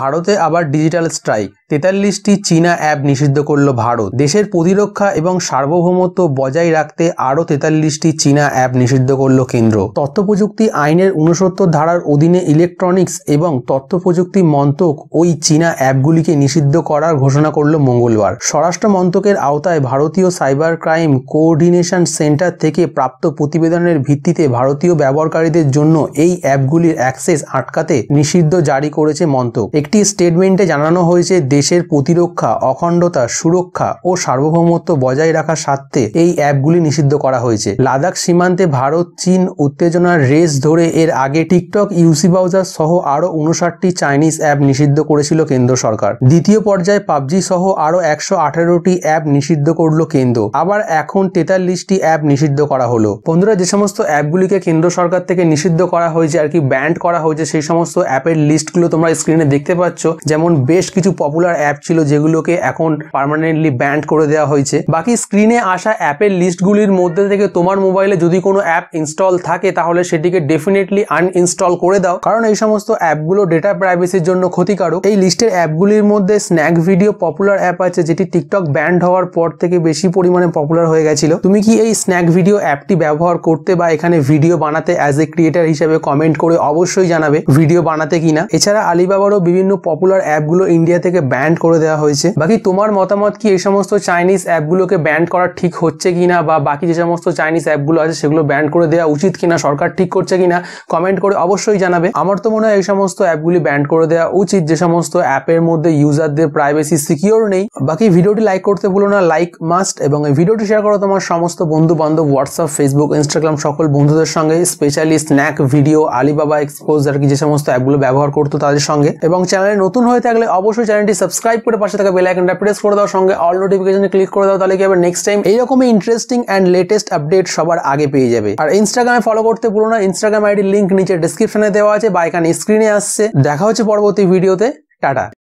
ভারতে আবার digital strike তেতাল্লিশটি চীনা অ্যাপ নিষিদ্ধ করল ভারত দেশের প্রতিরক্ষা এবং সার্বভৌমত্ব বজায় রাখতে আরও তেতাল্লিশটি চীনা অ্যাপ নিষিদ্ধ করল কেন্দ্র তথ্য প্রযুক্তি আইনের উনসত্তর ধারার অধীনে ইলেকট্রনিক্স এবং তথ্য প্রযুক্তি মন্ত্রক ওই চীনা অ্যাপগুলিকে নিষিদ্ধ করার ঘোষণা করল মঙ্গলবার স্বরাষ্ট্র মন্ত্রকের আওতায় ভারতীয় সাইবার ক্রাইম কোঅর্ডিনেশন সেন্টার থেকে প্রাপ্ত প্রতিবেদনের ভিত্তিতে ভারতীয় ব্যবহারকারীদের জন্য এই অ্যাপগুলির অ্যাক্সেস আটকাতে নিষিদ্ধ জারি করেছে মন্ত্রক একটি স্টেটমেন্টে জানানো হয়েছে দেশের প্রতিরক্ষা অখণ্ডতা সুরক্ষা ও সার্বভৌমত্ব বজায় রাখার স্বার্থে এই অ্যাপগুলি নিষিদ্ধ করা হয়েছে লাদাখ সীমান্তে ভারত চীন উত্তেজনার রেস ধরে এর আগে টিকটক ইউসি ব্রাউজার সহ আরও উনষাটটি চাইনিজ অ্যাপ নিষিদ্ধ করেছিল কেন্দ্র সরকার দ্বিতীয় পর্যায়ে পাবজি সহ আরও একশো আঠারোটি অ্যাপ নিষিদ্ধ করল কেন্দ্র আবার এখন তেতাল্লিশটি অ্যাপ নিষিদ্ধ করা হলো বন্ধুরা যে সমস্ত অ্যাপগুলিকে কেন্দ্র সরকার থেকে নিষিদ্ধ করা হয়েছে আর কি ব্যান্ড করা হয়েছে সেই সমস্ত অ্যাপের লিস্টগুলো তোমরা স্ক্রিনে দেখ দেখতে পাচ্ছ যেমন বেশ কিছু পপুলার অ্যাপ ছিল যেগুলোকে এখন পারমানেন্টলি ব্যান্ড করে দেওয়া হয়েছে বাকি স্ক্রিনে আসা অ্যাপের লিস্টগুলির মধ্যে থেকে তোমার মোবাইলে যদি কোনো অ্যাপ ইনস্টল থাকে তাহলে সেটিকে ডেফিনেটলি আনইনস্টল করে দাও কারণ এই সমস্ত অ্যাপগুলো ডেটা প্রাইভেসির জন্য ক্ষতিকারক এই লিস্টের অ্যাপগুলির মধ্যে স্ন্যাক ভিডিও পপুলার অ্যাপ আছে যেটি টিকটক ব্যান্ড হওয়ার পর থেকে বেশি পরিমাণে পপুলার হয়ে গেছিল তুমি কি এই স্ন্যাক ভিডিও অ্যাপটি ব্যবহার করতে বা এখানে ভিডিও বানাতে অ্যাজ এ ক্রিয়েটার হিসেবে কমেন্ট করে অবশ্যই জানাবে ভিডিও বানাতে কিনা এছাড়া আলিবাবারও বিভিন্ন পপুলার অ্যাপগুলো ইন্ডিয়া থেকে ব্যান্ড করে দেওয়া হয়েছে বাকি তোমার মতামত কি এই সমস্ত চাইনিজ অ্যাপগুলোকে ব্যান্ড করা ঠিক হচ্ছে কিনা বা বাকি যে সমস্ত চাইনিজ অ্যাপগুলো আছে সেগুলো ব্যান্ড করে দেওয়া উচিত কিনা সরকার ঠিক করছে কিনা কমেন্ট করে অবশ্যই জানাবে আমার তো মনে হয় এই সমস্ত অ্যাপগুলি ব্যান্ড করে দেওয়া উচিত যে সমস্ত অ্যাপের মধ্যে ইউজারদের প্রাইভেসি সিকিওর নেই বাকি ভিডিওটি লাইক করতে ভুলো না লাইক মাস্ট এবং এই ভিডিওটি শেয়ার করো তোমার সমস্ত বন্ধু বান্ধব হোয়াটসঅ্যাপ ফেসবুক ইনস্টাগ্রাম সকল বন্ধুদের সঙ্গে specially Snack Video Alibaba expose আর কি যে সমস্ত অ্যাপগুলো ব্যবহার করতো তাদের সঙ্গে এবং চ্যানেলে নতুন হয়ে থাকলে অবশ্যই চ্যানেলটি সাবস্ক্রাইব করে পাশে থাকা বেল আইকনটা প্রেস করে দাও সঙ্গে অল নোটিফিকেশনে ক্লিক করে দাও তাহলে কি হবে নেক্সট টাইম এইরকমই ইন্টারেস্টিং অ্যান্ড লেটেস্ট আপডেট সবার আগে পেয়ে যাবে আর ইনস্টাগ্রামে ফলো করতে ভুলো না ইনস্টাগ্রাম আইডির লিঙ্ক নিচে ডিসক্রিপশনে দেওয়া আছে বা এখানে স্ক্রিনে আসছে দেখা হচ্ছে পরবর্তী ভিডিওতে টাটা